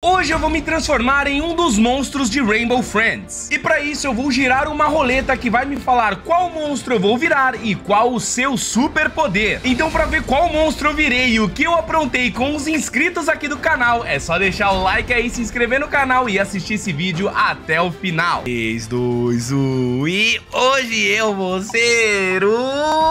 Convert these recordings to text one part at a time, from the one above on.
Hoje eu vou me transformar em um dos monstros de Rainbow Friends. E para isso eu vou girar uma roleta que vai me falar qual monstro eu vou virar e qual o seu superpoder. Então para ver qual monstro eu virei e o que eu aprontei com os inscritos aqui do canal, é só deixar o like aí, se inscrever no canal e assistir esse vídeo até o final. 3, 2, 1 e hoje eu vou ser o...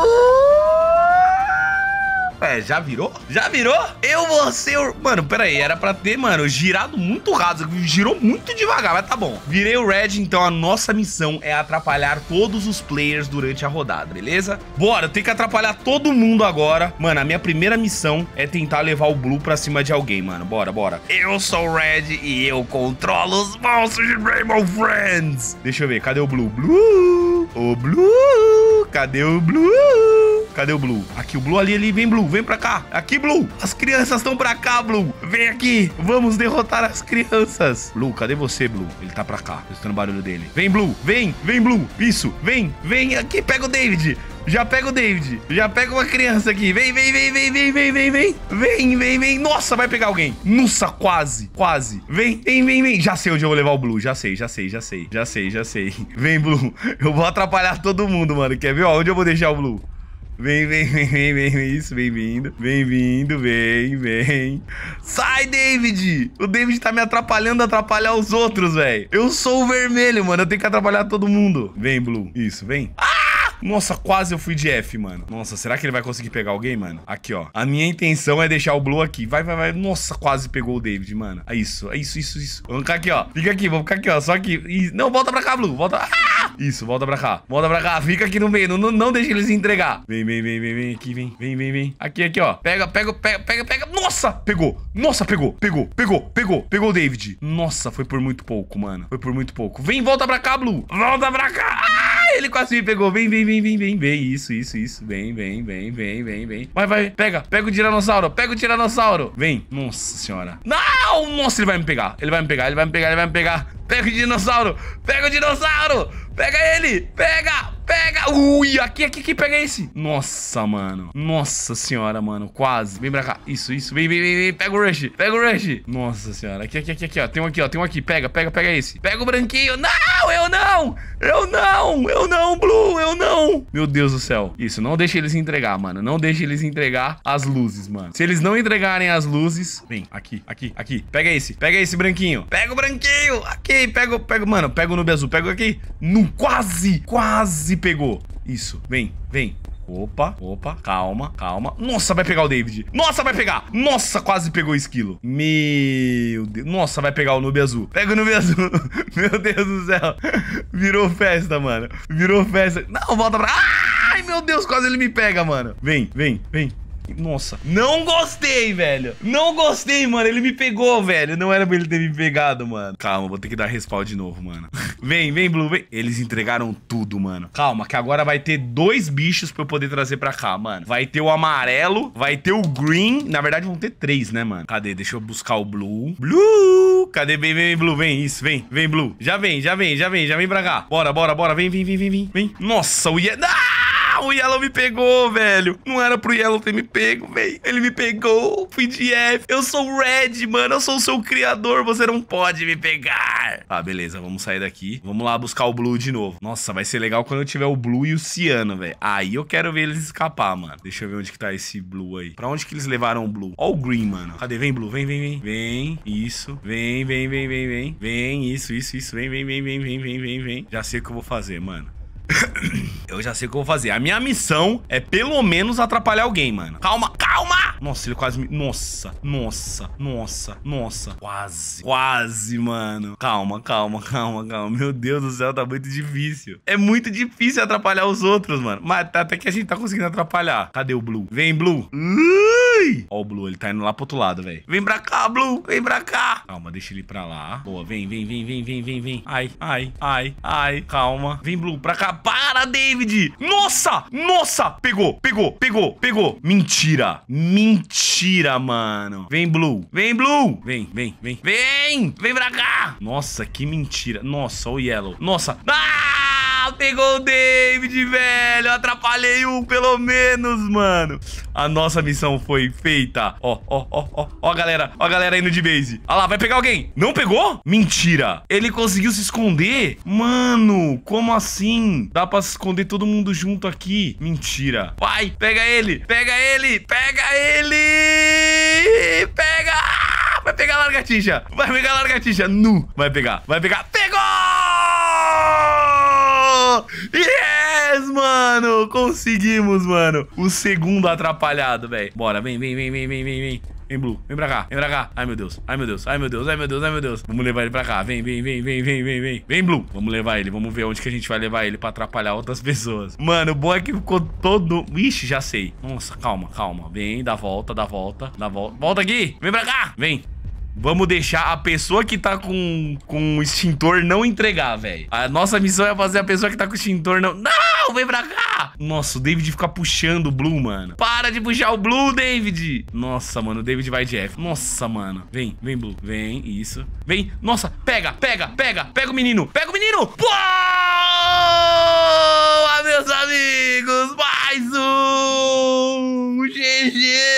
É, já virou? Já virou? Eu vou ser... O... Mano, pera aí, era pra ter, mano, girado muito raso. Girou muito devagar, mas tá bom. Virei o Red, então a nossa missão é atrapalhar todos os players durante a rodada, beleza? Bora, eu tenho que atrapalhar todo mundo agora. Mano, a minha primeira missão é tentar levar o Blue pra cima de alguém, mano. Bora, bora. Eu sou o Red e eu controlo os monstros de Rainbow Friends. Deixa eu ver, cadê o Blue? Blue! O Blue! Cadê o Blue? Cadê o Blue? Aqui o Blue ali, ali. Vem, Blue. Vem pra cá. Aqui, Blue. As crianças estão pra cá, Blue. Vem aqui. Vamos derrotar as crianças. Blue, cadê você, Blue? Ele tá pra cá. Escutando o barulho dele. Vem, Blue. Vem. Vem, Blue. Isso. Vem. Vem aqui. Pega o David. Já pega o David. Já pega uma criança aqui. Vem, vem, vem, vem, vem, vem, vem, vem. Vem, vem, vem. Nossa, vai pegar alguém. Nossa, quase, quase. Vem, vem, vem, vem. Já sei onde eu vou levar o Blue. Já sei, já sei, já sei. Já sei, já sei. Vem, Blue. Eu vou atrapalhar todo mundo, mano. Quer ver? Ó, onde eu vou deixar o Blue? Vem, vem, vem, vem, vem, isso, bem-vindo. Bem-vindo, vem, vem. Sai, David! O David tá me atrapalhando a atrapalhar os outros, velho. Eu sou o vermelho, mano. Eu tenho que atrapalhar todo mundo. Vem, Blue. Isso, vem. Ah! Nossa, quase eu fui de F, mano. Nossa, será que ele vai conseguir pegar alguém, mano? Aqui, ó. A minha intenção é deixar o Blue aqui. Vai, vai, vai. Nossa, quase pegou o David, mano. É isso, é isso, isso, isso. Vamos ficar aqui, ó. Fica aqui, vamos ficar aqui, ó. Só aqui. Não, volta pra cá, Blue. Volta. Ah! Isso, volta pra cá. Volta pra cá. Fica aqui no meio. Não, não deixa eles entregar. Vem, vem, vem, vem, vem aqui, vem. Vem, vem, vem. Aqui, aqui, ó. Pega, pega, pega, pega, pega. Nossa, pegou. Nossa, pegou, pegou, pegou, pegou. Pegou o David. Nossa, foi por muito pouco, mano. Foi por muito pouco. Vem, volta pra cá, Blue. Volta pra cá. Ah! ele quase me pegou. Vem, vem, vem, vem, vem, vem. Isso, isso, isso. Vem, vem, vem, vem, vem, vem. Vai, vai. Pega, pega o tiranossauro. Pega o tiranossauro. Vem. Nossa senhora. Não! Nossa, ele vai me pegar. Ele vai me pegar, ele vai me pegar, ele vai me pegar. Pega o dinossauro. Pega o dinossauro. Pega ele. Pega. Pega! Ui, aqui, aqui, aqui, pega esse. Nossa, mano. Nossa senhora, mano. Quase. Vem pra cá. Isso, isso. Vem, vem, vem, vem. Pega o rush. Pega o rush. Nossa senhora. Aqui, aqui, aqui, aqui, ó. Tem um aqui, ó. Tem um aqui. Pega, pega, pega esse. Pega o branquinho. Não, eu não. Eu não. Eu não, Blue. Eu não. Meu Deus do céu. Isso, não deixa eles entregar, mano. Não deixa eles entregar as luzes, mano. Se eles não entregarem as luzes... Vem, aqui, aqui, aqui. Pega esse. Pega esse branquinho. Pega o branquinho. Aqui, pega, pega, mano. Pega o nube azul. Pega aqui. Não, quase. Quase pegou. Isso, vem, vem. Opa, opa, calma, calma. Nossa, vai pegar o David. Nossa, vai pegar. Nossa, quase pegou o esquilo. Meu Deus. Nossa, vai pegar o nube azul. Pega o nube azul. Meu Deus do céu. Virou festa, mano. Virou festa. Não, volta pra... Ai, meu Deus, quase ele me pega, mano. Vem, vem, vem. Nossa, não gostei, velho. Não gostei, mano. Ele me pegou, velho. Não era pra ele ter me pegado, mano. Calma, vou ter que dar respawn de novo, mano. vem, vem, Blue, vem. Eles entregaram tudo, mano. Calma, que agora vai ter dois bichos pra eu poder trazer pra cá, mano. Vai ter o amarelo, vai ter o green. Na verdade, vão ter três, né, mano? Cadê? Deixa eu buscar o blue. Blue! Cadê? Vem, vem, Blue. Vem, isso, vem. Vem, Blue. Já vem, já vem, já vem, já vem pra cá. Bora, bora, bora. Vem, vem, vem, vem, vem. Nossa, o... Ye... Ah! Ah, o Yellow me pegou, velho. Não era pro Yellow ter me pego, velho. Ele me pegou. Fui de F. Eu sou o Red, mano. Eu sou o seu criador. Você não pode me pegar. Tá, beleza. Vamos sair daqui. Vamos lá buscar o Blue de novo. Nossa, vai ser legal quando eu tiver o Blue e o Ciano, velho. Aí eu quero ver eles escapar, mano. Deixa eu ver onde que tá esse Blue aí. Pra onde que eles levaram o Blue? Ó o Green, mano. Cadê? Vem, Blue. Vem, vem, vem. Vem. Isso. Vem, vem, vem, vem, vem. Vem. Isso, isso, isso. Vem, vem, vem, vem, vem, vem, vem, vem. Já sei o que eu vou fazer, mano. Eu já sei o que eu vou fazer. A minha missão é pelo menos atrapalhar alguém, mano. Calma, calma! Nossa, ele quase me... Nossa, nossa, nossa, nossa. Quase, quase, mano. Calma, calma, calma, calma. Meu Deus do céu, tá muito difícil. É muito difícil atrapalhar os outros, mano. Mas tá, até que a gente tá conseguindo atrapalhar. Cadê o Blue? Vem, Blue. Uh! Ó o Blue, ele tá indo lá pro outro lado, velho. Vem pra cá, Blue! Vem pra cá! Calma, deixa ele pra lá. Boa, vem, vem, vem, vem, vem, vem, vem. Ai, ai, ai, ai. Calma. Vem, Blue, pra cá. Para, David! Nossa! Nossa! Pegou, pegou, pegou, pegou. Mentira. Mentira, mano. Vem, Blue. Vem, Blue! Vem, vem, vem. Vem! Vem pra cá! Nossa, que mentira. Nossa, o Yellow. Nossa. Ah! pegou o David, velho. Atrapalhei um, pelo menos, mano. A nossa missão foi feita. Ó, ó, ó, ó. Ó, galera. Ó, galera indo de base. Ó lá, vai pegar alguém. Não pegou? Mentira. Ele conseguiu se esconder? Mano, como assim? Dá pra se esconder todo mundo junto aqui? Mentira. Vai, pega ele. Pega ele. Pega ele. Pega. Vai pegar a largatixa. Vai pegar a largatixa. Nu. Vai pegar. Vai pegar. Pegou! Yes, mano! Conseguimos, mano. O segundo atrapalhado, velho. Bora, vem, vem, vem, vem, vem, vem, vem. Vem, Blue. Vem pra cá. Vem pra cá. Ai, meu Deus. Ai, meu Deus. Ai, meu Deus. Ai, meu Deus. Ai, meu Deus. Vamos levar ele pra cá. Vem, vem, vem, vem, vem, vem, vem. Vem, Blue. Vamos levar ele. Vamos ver onde que a gente vai levar ele pra atrapalhar outras pessoas. Mano, o bom é que ficou todo... Ixi, já sei. Nossa, calma, calma. Vem, dá volta, dá volta, dá volta. Volta aqui. Vem pra cá. Vem. Vamos deixar a pessoa que tá com, com o extintor não entregar, velho. A nossa missão é fazer a pessoa que tá com o extintor não... Não, vem pra cá! Nossa, o David fica puxando o Blue, mano. Para de puxar o Blue, David! Nossa, mano, o David vai de F. Nossa, mano. Vem, vem, Blue. Vem, isso. Vem. Nossa, pega, pega, pega. Pega o menino. Pega o menino! Boa, meus amigos! Mais um! GG!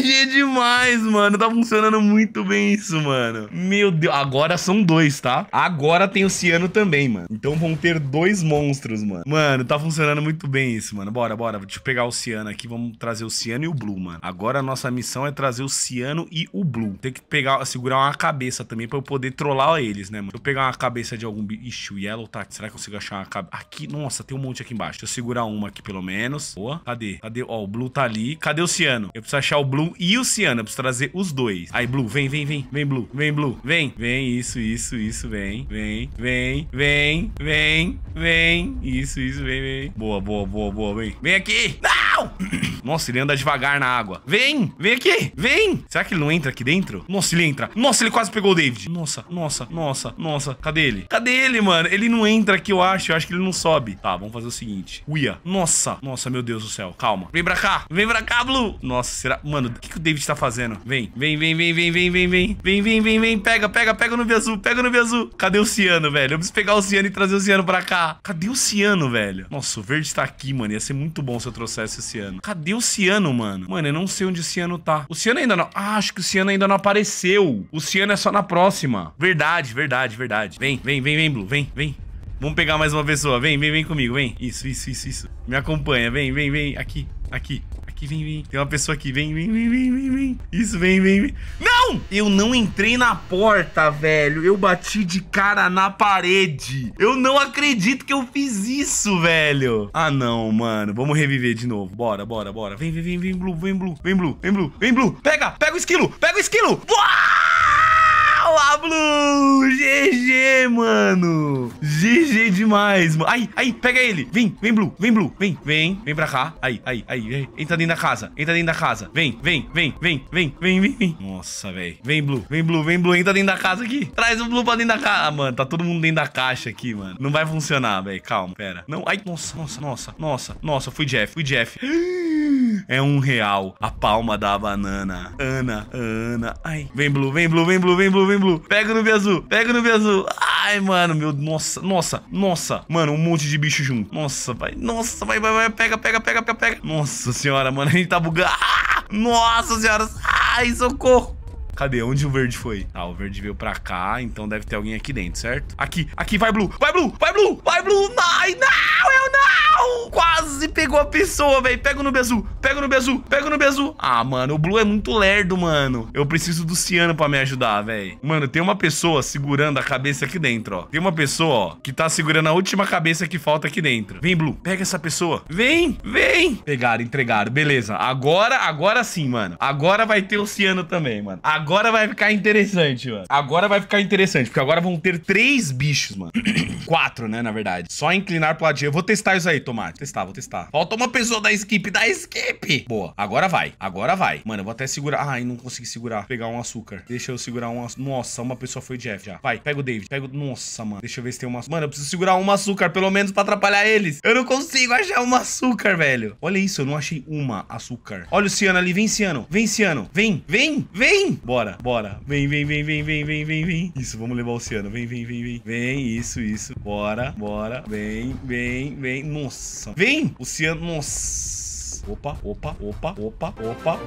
GG demais, mano. Tá funcionando muito bem isso, mano. Meu Deus, agora são dois, tá? Agora tem o ciano também, mano. Então vão ter dois monstros, mano. Mano, tá funcionando muito bem isso, mano. Bora, bora. Deixa eu pegar o ciano aqui. Vamos trazer o ciano e o blue, mano. Agora a nossa missão é trazer o ciano e o blue. Tem que pegar, segurar uma cabeça também pra eu poder trollar eles, né, mano? Deixa eu pegar uma cabeça de algum... Ixi, o yellow tá aqui. Será que eu consigo achar uma cabeça? Aqui, nossa, tem um monte aqui embaixo. Deixa eu segurar uma aqui pelo menos. Boa. Cadê? Cadê? Ó, o blue tá ali. Cadê o ciano? Eu preciso achar o blue Blue e o Ciana. Preciso trazer os dois. Aí, Blue, vem, vem, vem. Vem, Blue. Vem, Blue. Vem. Vem, isso, isso, isso. Vem, vem, vem, vem, vem, vem. Isso, isso, vem, vem. Boa, boa, boa, boa. Vem. Vem aqui. Não! Nossa, ele anda devagar na água. Vem! Vem aqui! Vem! Será que ele não entra aqui dentro? Nossa, ele entra. Nossa, ele quase pegou o David. Nossa, nossa, nossa, nossa. Cadê ele? Cadê ele, mano? Ele não entra aqui, eu acho. Eu acho que ele não sobe. Tá, vamos fazer o seguinte. Uia. Nossa. Nossa, meu Deus do céu. Calma. Vem pra cá. Vem pra cá, Blue. Nossa, será... Mano, o que, que o David tá fazendo? Vem, vem, vem, vem, vem, vem, vem, vem. Vem, vem, vem, vem. Pega, pega, pega no azul. Pega no azul. Cadê o Ciano, velho? Eu preciso pegar o Ciano e trazer o Ciano pra cá. Cadê o Ciano, velho? Nossa, o verde tá aqui, mano. Ia ser muito bom se eu trouxesse o Ciano. Cadê Cadê o Ciano, mano? Mano, eu não sei onde o Ciano tá. O Ciano ainda não... Ah, acho que o Ciano ainda não apareceu. O Ciano é só na próxima. Verdade, verdade, verdade. Vem, vem, vem, vem, Blue. Vem, vem. Vamos pegar mais uma pessoa. Vem, vem, vem comigo, vem. Isso, isso, isso, isso. Me acompanha. Vem, vem, vem. Aqui, aqui aqui, vem, vem. Tem uma pessoa aqui, vem, vem, vem, vem, vem, vem. Isso, vem, vem, vem. Não! Eu não entrei na porta, velho. Eu bati de cara na parede. Eu não acredito que eu fiz isso, velho. Ah, não, mano. Vamos reviver de novo. Bora, bora, bora. Vem, vem, vem, vem, Blue, vem, Blue, vem, Blue, vem, Blue, vem, Blue. Pega, pega o esquilo, pega o esquilo. Uau! lá, Blue! GG, mano! GG demais, mano. Aí, aí pega ele. Vem, vem, Blue, vem, Blue. Vem, vem, vem pra cá. Aí, aí, aí. Entra dentro da casa, entra dentro da casa. Vem, vem, vem, vem, vem, vem, vem, vem. Nossa, velho. Vem, Blue, vem, Blue, vem, Blue. Entra dentro da casa aqui. Traz o Blue pra dentro da casa. Ah, mano, tá todo mundo dentro da caixa aqui, mano. Não vai funcionar, velho. Calma, pera. Não, ai, nossa, nossa, nossa, nossa, nossa. Fui Jeff, fui Jeff. É um real. A palma da banana. Ana, Ana. Ai. Vem, Blue, vem, Blue, vem, Blue, vem, Blue, vem, Blue. Pega no Noob Azul. Pega no Noob Azul. Ai, mano, meu. Nossa, nossa, nossa. Mano, um monte de bicho junto. Nossa, vai. Nossa, vai, vai, vai. Pega, pega, pega, pega, pega. Nossa senhora, mano, a gente tá bugado. Ah, nossa senhora. Ai, socorro. Cadê? Onde o verde foi? Ah, o verde veio pra cá, então deve ter alguém aqui dentro, certo? Aqui, aqui, vai, Blue! Vai, Blue! Vai, Blue! Vai, Blue! Ai, não! Eu não! Quase pegou pessoa, velho. Pega no Bezu, pega no Bezu, pega no Bezu. Ah, mano, o Blue é muito lerdo, mano. Eu preciso do Ciano pra me ajudar, velho. Mano, tem uma pessoa segurando a cabeça aqui dentro, ó. Tem uma pessoa, ó, que tá segurando a última cabeça que falta aqui dentro. Vem, Blue, pega essa pessoa. Vem, vem. Pegaram, entregaram. Beleza. Agora, agora sim, mano. Agora vai ter o Ciano também, mano. Agora vai ficar interessante, mano. Agora vai ficar interessante, porque agora vão ter três bichos, mano. Quatro, né, na verdade. Só inclinar pro lado Eu vou testar isso aí, Tomate. Testar, vou testar. Falta uma uma pessoa da skip, da skip. Boa, agora vai, agora vai. Mano, eu vou até segurar. Ai, não consegui segurar. Pegar um açúcar. Deixa eu segurar um açúcar. Nossa, uma pessoa foi Jeff já. Vai, pega o David. Pega o... Nossa, mano. Deixa eu ver se tem uma... Mano, eu preciso segurar um açúcar, pelo menos, pra atrapalhar eles. Eu não consigo achar um açúcar, velho. Olha isso, eu não achei uma açúcar. Olha o Ciano ali. Vem, Ciano. Vem, Ciano. Vem, vem, vem. Bora, bora. Vem, vem, vem, vem, vem, vem, vem, vem. Isso, vamos levar o Ciano. Vem, vem, vem, vem. Vem, isso, isso. Bora, bora. Vem, vem, vem. Nossa. Vem. O Ciano... Nossa. Opa, opa, opa, opa, opa.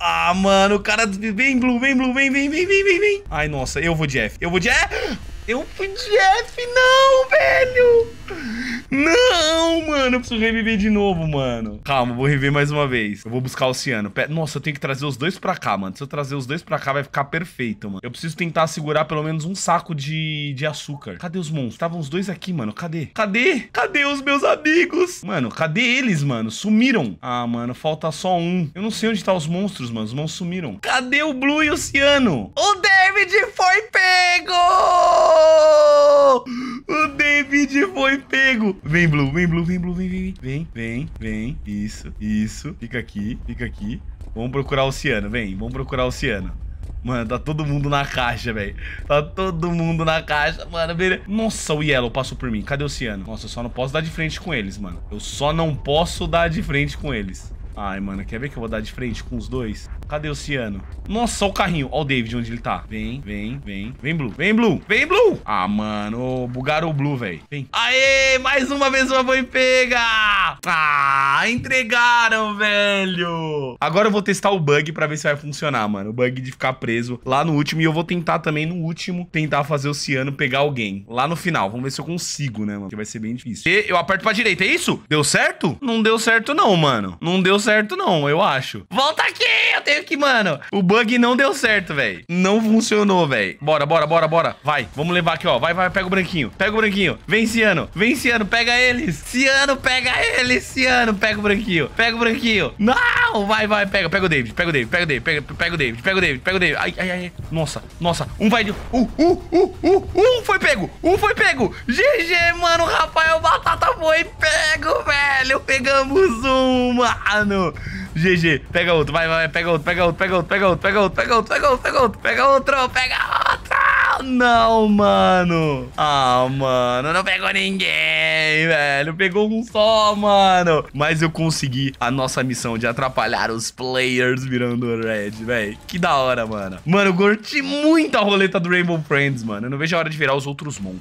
Ah, mano, o cara... Vem, Blue, vem, Blue, vem, vem, vem, vem, vem, vem. Ai, nossa, eu vou de F. Eu vou de F. Eu fui de F, não, velho. Não, mano, eu preciso reviver de novo, mano. Calma, vou reviver mais uma vez. Eu vou buscar o oceano. Nossa, eu tenho que trazer os dois pra cá, mano. Se eu trazer os dois pra cá, vai ficar perfeito, mano. Eu preciso tentar segurar pelo menos um saco de, de açúcar. Cadê os monstros? Estavam os dois aqui, mano. Cadê? Cadê? Cadê os meus amigos? Mano, cadê eles, mano? Sumiram. Ah, mano, falta só um. Eu não sei onde tá os monstros, mano. Os monstros sumiram. Cadê o Blue e o Ciano? Oh David foi pego! O David foi pego! Vem, Blue, vem, Blue, vem, Blue, vem, vem, vem, vem, vem. Isso, isso. Fica aqui, fica aqui. Vamos procurar o oceano, vem. Vamos procurar o oceano. Mano, tá todo mundo na caixa, velho. Tá todo mundo na caixa, mano. Beleza. Nossa, o Yellow passou por mim. Cadê o Ciano? Nossa, eu só não posso dar de frente com eles, mano. Eu só não posso dar de frente com eles. Ai, mano, quer ver que eu vou dar de frente com os dois? Cadê o Ciano? Nossa, o carrinho. Ó o David onde ele tá. Vem, vem, vem. Vem, Blue. Vem, Blue. Vem, Blue. Ah, mano. Bugaram o Blue, velho. Vem. Aê, mais uma vez uma mãe pega. Ah, entregaram, velho. Agora eu vou testar o bug pra ver se vai funcionar, mano. O bug de ficar preso lá no último. E eu vou tentar também no último tentar fazer o Ciano pegar alguém. Lá no final. Vamos ver se eu consigo, né, mano? Que vai ser bem difícil. E eu aperto pra direita. É isso? Deu certo? Não deu certo não, mano. Não deu certo não, eu acho. Volta aqui. Eu tenho que, mano, o bug não deu certo, velho. Não funcionou, velho. Bora, bora, bora, bora. Vai, vamos levar aqui, ó. Vai, vai, pega o branquinho. Pega o branquinho. Vem, Ciano. Vem, Ciano. Pega eles. Ciano, pega eles. Ciano, pega o branquinho. Pega o branquinho. Não! Vai, vai, pega. Pega o David. Pega o David. Pega o David. Pega, pega o David. Pega o David. Pega o David. Ai, ai, ai. Nossa, nossa. Um vai de... Uh, uh, uh, uh. uh. Um foi pego. Um foi pego. GG, mano. Rafael Batata foi pego, velho. Pegamos um, mano. GG. Pega outro, vai, vai, pega outro, pega outro, pega outro, pega outro, pega outro, pega outro, pega outro, pega outro, pega outro, pega outro. Não, mano. Ah, mano, não pegou ninguém, velho. Pegou um só, mano. Mas eu consegui a nossa missão de atrapalhar os players virando red, velho. Que da hora, mano. Mano, eu curti muito a roleta do Rainbow Friends, mano. Eu não vejo a hora de virar os outros monstros.